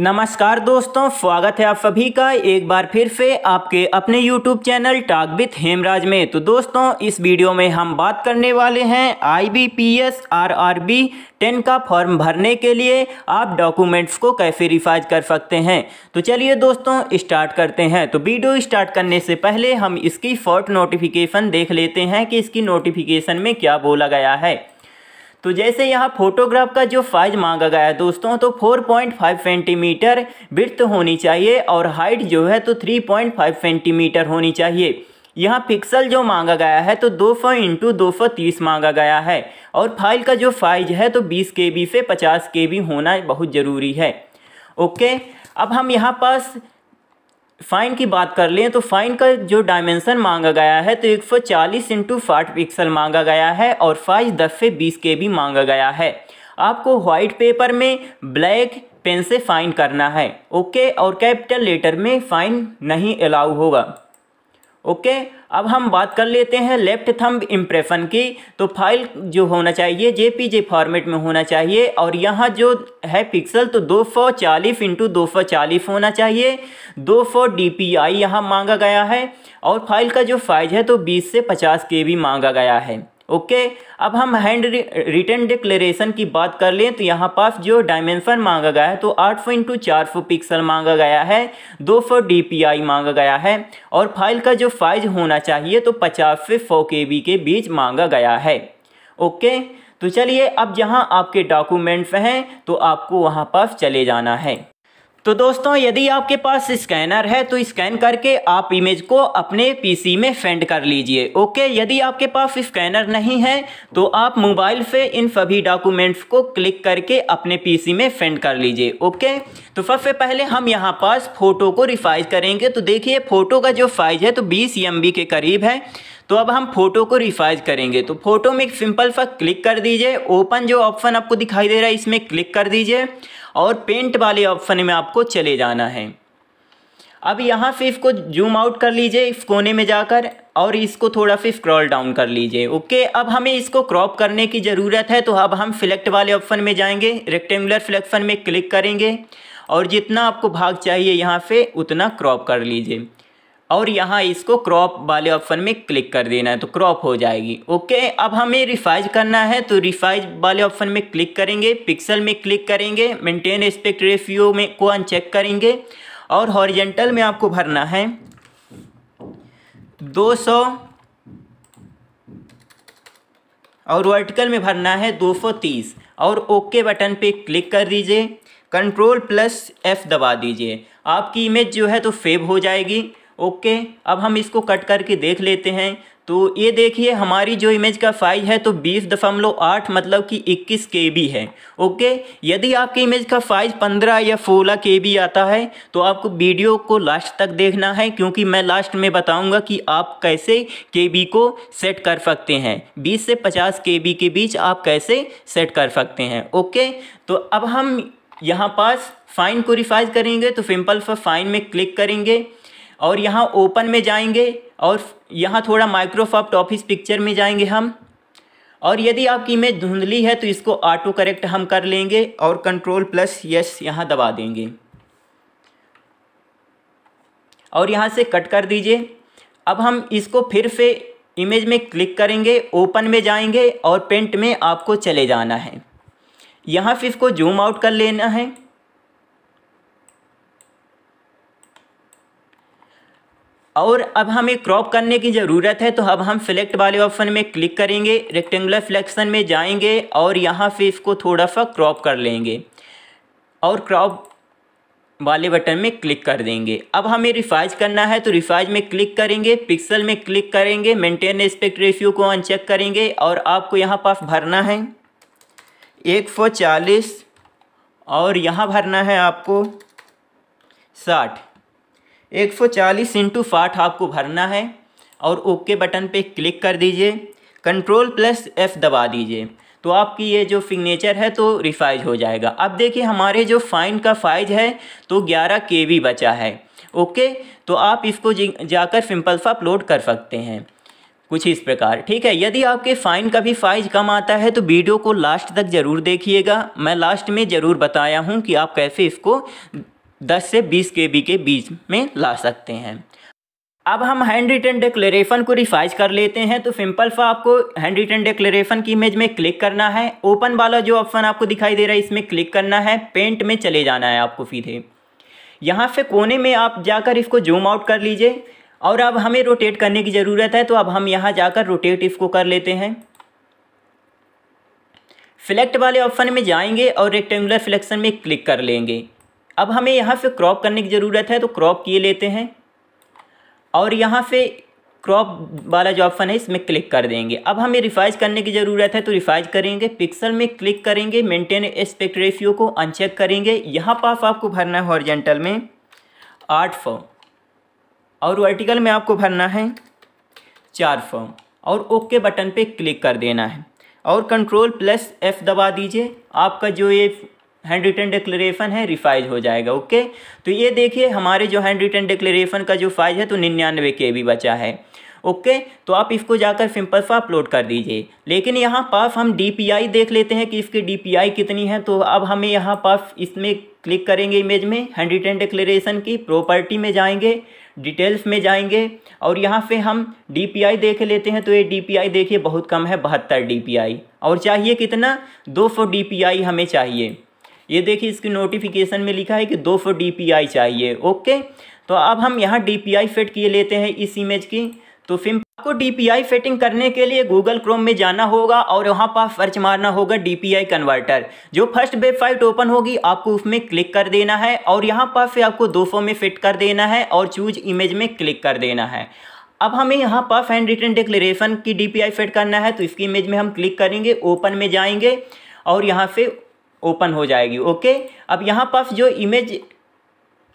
नमस्कार दोस्तों स्वागत है आप सभी का एक बार फिर से आपके अपने YouTube channel talk with Hemraj में तो दोस्तों इस वीडियो में हम बात करने वाले हैं I B P S R R B ten का फॉर्म भरने के लिए आप डॉक्यूमेंट्स को कैसे रिफाइज कर सकते हैं तो चलिए दोस्तों स्टार्ट करते हैं तो वीडियो स्टार्ट करने से पहले हम इसकी फॉर्ट नोटिफिकेशन देख लेते हैं कि इसकी नोटिफिकेशन में क्या बोला गया है तो जैसे यहाँ फोटोग्राफ का जो साइज मांगा गया है दोस्तों तो 4.5 सेंटीमीटर वृत्त होनी चाहिए और हाइट जो है तो 3.5 सेंटीमीटर होनी चाहिए यहाँ पिक्सल जो मांगा गया है तो 200 सौ इंटू दो मांगा गया है और फाइल का जो साइज है तो 20 के से 50 के होना बहुत ज़रूरी है ओके अब हम यहाँ पास फ़ाइन की बात कर लें तो फ़ाइन का जो डायमेंसन मांगा गया है तो एक सौ चालीस इंटू फाट पिक्सल मांगा गया है और फाइज दस से बीस के भी मांगा गया है आपको वाइट पेपर में ब्लैक पेन से फ़ाइन करना है ओके और कैपिटल लेटर में फ़ाइन नहीं अलाउ होगा ओके अब हम बात कर लेते हैं लेफ्ट थंब इम्प्रेशन की तो फाइल जो होना चाहिए जे पी जे फॉर्मेट में होना चाहिए और यहाँ जो है पिक्सल तो 240 सौ चालीस इंटू दो होना चाहिए 200 सौ डी पी आई यहाँ मांगा गया है और फाइल का जो साइज है तो 20 से 50 के भी मांगा गया है ओके अब हम हैंड रिटर्न डिक्लेरेशन की बात कर लें तो यहाँ पास जो डायमेंशन मांगा गया है तो आठ फो इंटू चार फो पिक्सल मांगा गया है दो फो डी पी आई मांगा गया है और फाइल का जो फाइज होना चाहिए तो पचास से सौ के बी के बीच मांगा गया है ओके तो चलिए अब जहाँ आपके डॉक्यूमेंट्स हैं तो आपको वहाँ पास चले जाना है तो दोस्तों यदि आपके पास स्कैनर है तो स्कैन करके आप इमेज को अपने पीसी में फेंड कर लीजिए ओके यदि आपके पास स्कैनर नहीं है तो आप मोबाइल से इन सभी डॉक्यूमेंट्स को क्लिक करके अपने पीसी में फेंड कर लीजिए ओके तो सबसे पहले हम यहाँ पास फोटो को रिफाइज करेंगे तो देखिए फोटो का जो साइज है तो बीस एम के करीब है तो अब हम फोटो को रिफाइज करेंगे तो फोटो में एक सिंपल सा क्लिक कर दीजिए ओपन जो ऑप्शन आपको दिखाई दे रहा है इसमें क्लिक कर दीजिए और पेंट वाले ऑप्शन में आपको चले जाना है अब यहाँ से इसको जूम आउट कर लीजिए इस कोने में जाकर और इसको थोड़ा सा स्क्रॉल डाउन कर लीजिए ओके अब हमें इसको क्रॉप करने की ज़रूरत है तो अब हम सिलेक्ट वाले ऑप्शन में जाएंगे रेक्टेंगुलर सिलेक्शन में क्लिक करेंगे और जितना आपको भाग चाहिए यहाँ से उतना क्रॉप कर लीजिए और यहाँ इसको क्रॉप वाले ऑप्शन में क्लिक कर देना है तो क्रॉप हो जाएगी ओके अब हमें रिफाइज करना है तो रिफाइज वाले ऑप्शन में क्लिक करेंगे पिक्सल में क्लिक करेंगे मेंटेन एस्पेक्ट रेशियो में को अनचेक करेंगे और हॉरिजेंटल में आपको भरना है दो सौ और वर्टिकल में भरना है दो सौ तीस और ओके बटन पे क्लिक कर दीजिए कंट्रोल प्लस एफ़ दबा दीजिए आपकी इमेज जो है तो फेब हो जाएगी ओके अब हम इसको कट करके देख लेते हैं तो ये देखिए हमारी जो इमेज का साइज है तो बीस दशमलव आठ मतलब कि इक्कीस के बी है ओके यदि आपकी इमेज का साइज पंद्रह या सोलह के बी आता है तो आपको वीडियो को लास्ट तक देखना है क्योंकि मैं लास्ट में बताऊंगा कि आप कैसे के बी को सेट कर सकते हैं बीस से पचास के बी के बीच आप कैसे सेट कर सकते हैं ओके तो अब हम यहाँ पास फाइन को रिफाइज करेंगे तो सिंपल फॉर फाइन में क्लिक करेंगे और यहाँ ओपन में जाएंगे और यहाँ थोड़ा माइक्रोसॉफ्ट ऑफिस पिक्चर में जाएंगे हम और यदि आपकी इमेज धुंधली है तो इसको ऑटो करेक्ट हम कर लेंगे और कंट्रोल प्लस यस यहाँ दबा देंगे और यहाँ से कट कर दीजिए अब हम इसको फिर से इमेज में क्लिक करेंगे ओपन में जाएंगे और पेंट में आपको चले जाना है यहाँ फिर इसको जूम आउट कर लेना है और अब हमें क्रॉप करने की ज़रूरत है तो अब हम सेलेक्ट वाले ऑप्शन में क्लिक करेंगे रेक्टेंगुलर सिलेक्शन में जाएंगे और यहाँ से इसको थोड़ा सा क्रॉप कर लेंगे और क्रॉप वाले बटन में क्लिक कर देंगे अब हमें रिफाइज करना है तो रिफाइज में क्लिक करेंगे पिक्सल में क्लिक करेंगे मेंटेन एस्पेक्ट रेशियो को अनचेक करेंगे और आपको यहाँ पास भरना है एक सौ चालीस और यहाँ भरना है आपको साठ एक सौ चालीस इंटू साठ आपको भरना है और ओके बटन पे क्लिक कर दीजिए कंट्रोल प्लस एफ़ दबा दीजिए तो आपकी ये जो सिग्नेचर है तो रिफाइज हो जाएगा अब देखिए हमारे जो फाइन का फाइज है तो ग्यारह के बी बचा है ओके तो आप इसको जाकर सिंपल सा अपलोड कर सकते हैं कुछ इस प्रकार ठीक है यदि आपके फ़ाइन का भी फाइज कम आता है तो वीडियो को लास्ट तक ज़रूर देखिएगा मैं लास्ट में ज़रूर बताया हूँ कि आप कैसे इसको दस से बीस के के बीच में ला सकते हैं अब हम हैंड रिटर्न डिक्लेरेशन को रिफाइज कर लेते हैं तो सिंपल सा आपको हैंड रिटर्न डिक्लेरेशन की इमेज में क्लिक करना है ओपन वाला जो ऑप्शन आपको दिखाई दे रहा है इसमें क्लिक करना है पेंट में चले जाना है आपको सीधे यहाँ से कोने में आप जाकर इसको जूम आउट कर लीजिए और अब हमें रोटेट करने की ज़रूरत है तो अब हम यहाँ जाकर रोटेट इसको कर लेते हैं सिलेक्ट वाले ऑप्शन में जाएंगे और रेक्टेंगुलर सिलेक्शन में क्लिक कर लेंगे अब हमें यहाँ से क्रॉप करने की ज़रूरत है तो क्रॉप किए लेते हैं और यहाँ पे क्रॉप वाला जो ऑप्शन है इसमें क्लिक कर देंगे अब हमें रिफाइज करने की ज़रूरत है तो रिफाइज करेंगे पिक्सल में क्लिक करेंगे मेंटेन एस्पेक्ट रेशियो को अनचेक करेंगे यहाँ पास आपको भरना है हॉर्जेंटल में आठ फॉर्म और वर्टिकल में आपको भरना है चार फॉर्म और ओके बटन पे क्लिक कर देना है और कंट्रोल प्लस एफ़ दबा दीजिए आपका जो ये हैंड रिटर्न डिक्लेरेशन है रिफाइज हो जाएगा ओके तो ये देखिए हमारे जो हैंड रिटर्न डिक्लेरेशन का जो फाइज है तो निन्यानवे के भी बचा है ओके तो आप इसको जाकर सिंपल सा अपलोड कर दीजिए लेकिन यहाँ पास हम डीपीआई देख लेते हैं कि इसकी डीपीआई कितनी है तो अब हमें यहाँ पास इसमें क्लिक करेंगे इमेज में हैंड रिटर्न डिक्लेरेशन की प्रॉपर्टी में जाएंगे डिटेल्स में जाएंगे और यहाँ से हम डीपीआई देख लेते हैं तो ये डीपीआई देखिए बहुत कम है बहत्तर डी और चाहिए कितना दो सौ हमें चाहिए ये देखिए इसकी नोटिफिकेशन में लिखा है कि दो सौ डी चाहिए ओके तो अब हम यहाँ डी फिट किए लेते हैं इस इमेज की तो फिर आपको डी फिटिंग करने के लिए गूगल क्रोम में जाना होगा और वहाँ पर सर्च मारना होगा डी कन्वर्टर जो फर्स्ट वेबसाइट ओपन होगी आपको उसमें क्लिक कर देना है और यहाँ पर फिर आपको दो में फिट कर देना है और चूज इमेज में क्लिक कर देना है अब हमें यहाँ पर हैंड रिटर्न डिक्लेरेशन की डी फिट करना है तो इसकी इमेज में हम क्लिक करेंगे ओपन में जाएंगे और यहाँ से ओपन हो जाएगी ओके अब यहाँ पास जो इमेज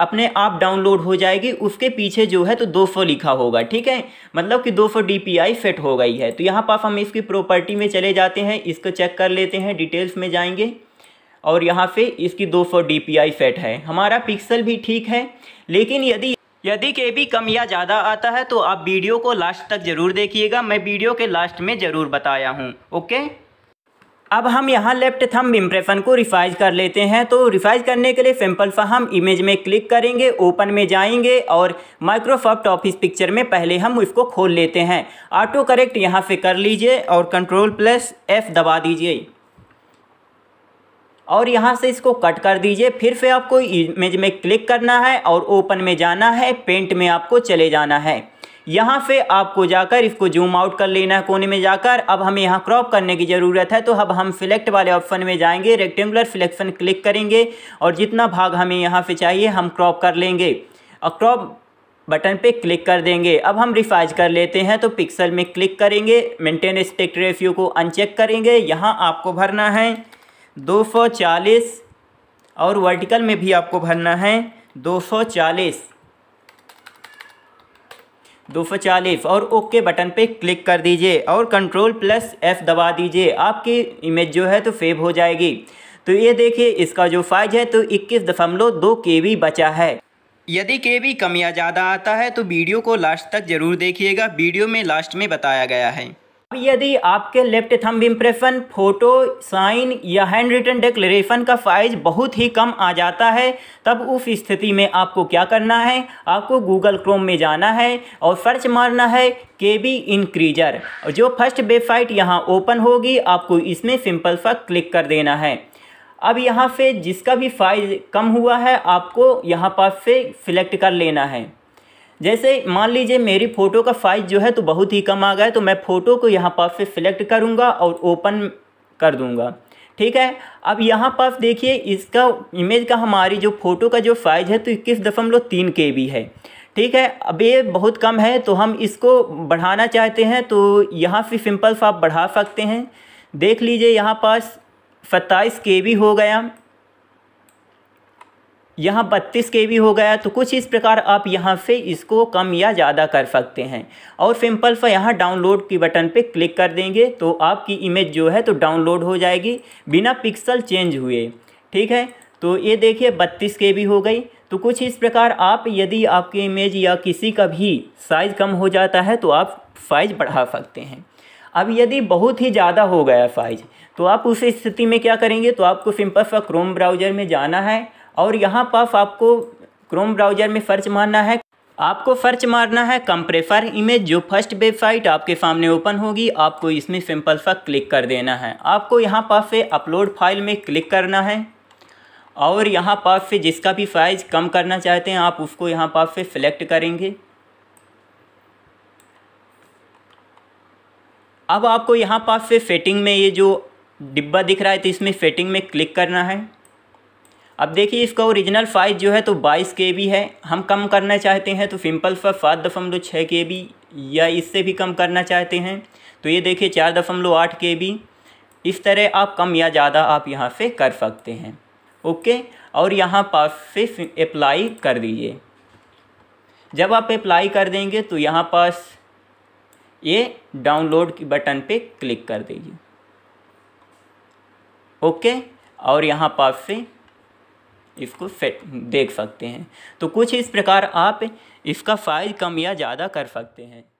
अपने आप डाउनलोड हो जाएगी उसके पीछे जो है तो 200 लिखा होगा ठीक है मतलब कि 200 DPI सेट हो गई है तो यहाँ पास हम इसकी प्रॉपर्टी में चले जाते हैं इसको चेक कर लेते हैं डिटेल्स में जाएंगे और यहाँ से इसकी 200 DPI सेट है हमारा पिक्सल भी ठीक है लेकिन यदि यदि के भी कम या ज़्यादा आता है तो आप वीडियो को लास्ट तक ज़रूर देखिएगा मैं वीडियो के लास्ट में ज़रूर बताया हूँ ओके अब हम यहाँ लेफ्ट थम इम्प्रेशन को रिफाइज कर लेते हैं तो रिफाइज करने के लिए सिंपल सा हम इमेज में क्लिक करेंगे ओपन में जाएंगे और माइक्रोसॉफ्ट ऑफिस पिक्चर में पहले हम इसको खोल लेते हैं ऑटो करेक्ट यहाँ से कर लीजिए और कंट्रोल प्लस एफ़ दबा दीजिए और यहाँ से इसको कट कर दीजिए फिर से आपको इमेज में क्लिक करना है और ओपन में जाना है पेंट में आपको चले जाना है यहाँ से आपको जाकर इसको जूम आउट कर लेना है कोने में जाकर अब हमें यहाँ क्रॉप करने की ज़रूरत है तो अब हम सिलेक्ट वाले ऑप्शन में जाएंगे रेक्टेंगुलर सिलेक्शन क्लिक करेंगे और जितना भाग हमें यहाँ से चाहिए हम क्रॉप कर लेंगे और क्रॉप बटन पे क्लिक कर देंगे अब हम रिफाइज कर लेते हैं तो पिक्सल में क्लिक करेंगे मेंटेन स्पेक्ट रेफ्यू को अनचेक करेंगे यहाँ आपको भरना है दो और वर्टिकल में भी आपको भरना है दो दो और ओके बटन पे क्लिक कर दीजिए और कंट्रोल प्लस एफ़ दबा दीजिए आपकी इमेज जो है तो सेव हो जाएगी तो ये देखिए इसका जो फाइज है तो इक्कीस दशमलव दो के बी बचा है यदि के बी कम या ज़्यादा आता है तो वीडियो को लास्ट तक ज़रूर देखिएगा वीडियो में लास्ट में बताया गया है यदि आपके left thumb impression photo sign या हैंड रिटन डिक्लेरेशन का फाइज बहुत ही कम आ जाता है तब उस स्थिति में आपको क्या करना है आपको गूगल क्रोम में जाना है और सर्च मारना है के बी इनक्रीजर जो फर्स्ट वेबसाइट यहाँ ओपन होगी आपको इसमें सिंपल सा क्लिक कर देना है अब यहाँ से जिसका भी फाइज कम हुआ है आपको यहाँ पर से सिलेक्ट कर लेना है जैसे मान लीजिए मेरी फ़ोटो का साइज जो है तो बहुत ही कम आ गया तो मैं फ़ोटो को यहाँ पास से सिलेक्ट करूँगा और ओपन कर दूँगा ठीक है अब यहाँ पास देखिए इसका इमेज का हमारी जो फ़ोटो का जो साइज है तो इक्कीस दशमलव तीन के बी है ठीक है अब ये बहुत कम है तो हम इसको बढ़ाना चाहते हैं तो यहाँ से सिंपल आप बढ़ा सकते हैं देख लीजिए यहाँ पास सत्ताईस के बी हो गया यहाँ बत्तीस के हो गया तो कुछ इस प्रकार आप यहाँ से इसको कम या ज़्यादा कर सकते हैं और सिंपल सा यहाँ डाउनलोड की बटन पे क्लिक कर देंगे तो आपकी इमेज जो है तो डाउनलोड हो जाएगी बिना पिक्सल चेंज हुए ठीक है तो ये देखिए बत्तीस के हो गई तो कुछ इस प्रकार आप यदि आपकी इमेज या किसी का भी साइज़ कम हो जाता है तो आप साइज बढ़ा सकते हैं अब यदि बहुत ही ज़्यादा हो गया साइज तो आप उस स्थिति में क्या करेंगे तो आपको सिंपल सा क्रोम ब्राउज़र में जाना है और यहाँ पर आपको क्रोम ब्राउज़र में सर्च मारना है आपको सर्च मारना है कंप्रेफर इमेज जो फर्स्ट वेबसाइट आपके सामने ओपन होगी आपको इसमें सिंपल सा क्लिक कर देना है आपको यहाँ पास से अपलोड फाइल में क्लिक करना है और यहाँ पास से जिसका भी साइज कम करना चाहते हैं आप उसको यहाँ पास से सिलेक्ट करेंगे अब आपको यहाँ पास से सेटिंग में ये जो डिब्बा दिख रहा है तो इसमें सेटिंग में क्लिक करना है अब देखिए इसका ओरिजिनल फाइज जो है तो बाईस के बी है हम कम करना चाहते हैं तो सिंपल सा सात दशमलव छः के बी या इससे भी कम करना चाहते हैं तो ये देखिए चार दशमलव आठ के बी इस तरह आप कम या ज़्यादा आप यहाँ से कर सकते हैं ओके और यहाँ पास से अप्लाई कर दीजिए जब आप अप्लाई कर देंगे तो यहाँ पास ये डाउनलोड की बटन पे क्लिक कर दीजिए ओके और यहाँ पास से इसको देख सकते हैं तो कुछ इस प्रकार आप इसका फाइल कम या ज़्यादा कर सकते हैं